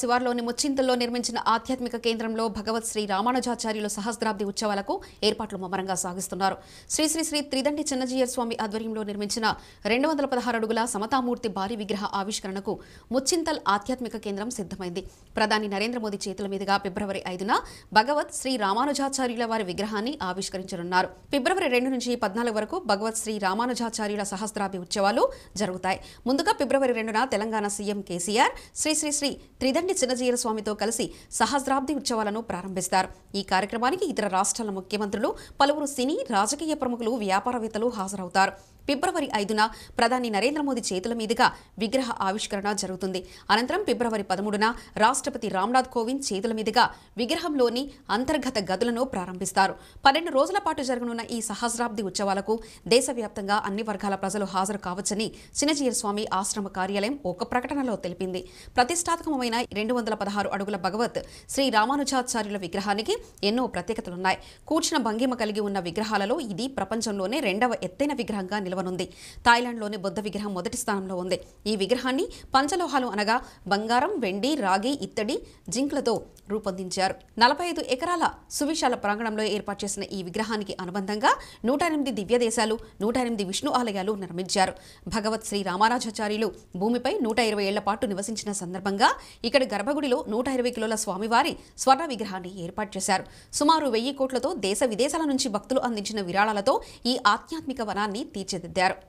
శివార్లోని ముచ్చింతల్లో నిర్మించిన ఆధ్యాత్మిక కేంద్రంలో భగవత్ శ్రీ రామానుజాచార్యుల సహస్రాబ్ది ఉత్సవాలకు ఏర్పాట్లు ముమ్మరంగా సాగిస్తున్నారు శ్రీశ్రీ శ్రీ త్రిదండి చిన్నజీయర్ స్వామి ఆధ్వర్యంలో నిర్మించిన రెండు వందల పదహారు అడుగుల సమతామూర్తి భారీ విగ్రహ ఆవిష్కరణకు ముచ్చింతల్ ఆధ్యాత్మిక కేంద్రం సిద్ధమైంది ప్రధాని నరేంద్ర మోదీ చేతుల మీదుగా ఫిబ్రవరి ఐదున భగవత్ శ్రీ రామానుజాచార్యుల వారి విగ్రహాన్ని ఆవిష్కరించనున్నారు ఫిబ్రవరి రెండు నుంచి పద్నాలుగు వరకు భగవత్ శ్రీ రామానుజాచార్యుల సహస్రాబ్ది ఉత్సవాలు జరుగుతాయి ముందుగా ఫిబ్రవరి రెండున తెలంగాణ సీఎం కేసీఆర్ శ్రీశ్రీ శ్రీ త్రిదండి పెదండి చిన్నజీయల స్వామితో కలిసి సహస్రాబ్ది ఉత్సవాలను ప్రారంభిస్తారు ఈ కార్యక్రమానికి ఇతర రాష్ట్రాల ముఖ్యమంత్రులు పలువురు సినీ రాజకీయ ప్రముఖులు వ్యాపారవేత్తలు హాజరవుతారు ఫిబ్రవరి ఐదున ప్రధాని నరేంద్ర మోదీ చేతుల మీదుగా విగ్రహ ఆవిష్కరణ జరుగుతుంది అనంతరం ఫిబ్రవరి పదమూడున రాష్ట్రపతి రామ్నాథ్ కోవింద్ చేతుల మీదుగా విగ్రహంలోని అంతర్గత గదులను ప్రారంభిస్తారు పన్నెండు రోజుల పాటు జరగనున్న ఈ సహస్రాబ్ది ఉత్సవాలకు దేశవ్యాప్తంగా అన్ని వర్గాల ప్రజలు హాజరు కావచ్చని చిన్నజీయర్ స్వామి ఆశ్రమ కార్యాలయం ఒక ప్రకటనలో తెలిపింది ప్రతిష్టాత్మకమైన రెండు వందల పదహారు అడుగుల భగవత్ శ్రీ రామానుజాచార్యుల విగ్రహానికి ఎన్నో ప్రత్యేకతలున్నాయి కూర్చున్న భంగిమ కలిగి ఉన్న విగ్రహాలలో ఇది ప్రపంచంలోనే రెండవ ఎత్తైన విగ్రహంగా నిలవ నిలవనుంది థాయిలాండ్లోని బుద్ధ విగ్రహం మొదటి స్థానంలో ఉంది ఈ విగ్రహాన్ని పంచలోహాలు అనగా బంగారం వెండి రాగి ఇత్తడి జింక్లతో రూపొందించారు నలభై ఐదు ఎకరాల సువిశాల ప్రాంగణంలో ఏర్పాటు చేసిన ఈ విగ్రహానికి అనుబంధంగా నూట ఎనిమిది దివ్యదేశాలు నూట ఎనిమిది విష్ణు ఆలయాలు నిర్మించారు భగవత్ శ్రీ రామారాజాచార్యులు భూమిపై నూట ఇరవై ఏళ్ల పాటు నివసించిన సందర్భంగా ఇక్కడ గర్భగుడిలో నూట ఇరవై కిలోల స్వామివారి స్వర్ణ విగ్రహాన్ని ఏర్పాటు చేశారు సుమారు వెయ్యి కోట్లతో దేశ విదేశాల నుంచి భక్తులు అందించిన విరాళాలతో ఈ ఆధ్యాత్మిక వనాన్ని తీర్చిదిద్దారు that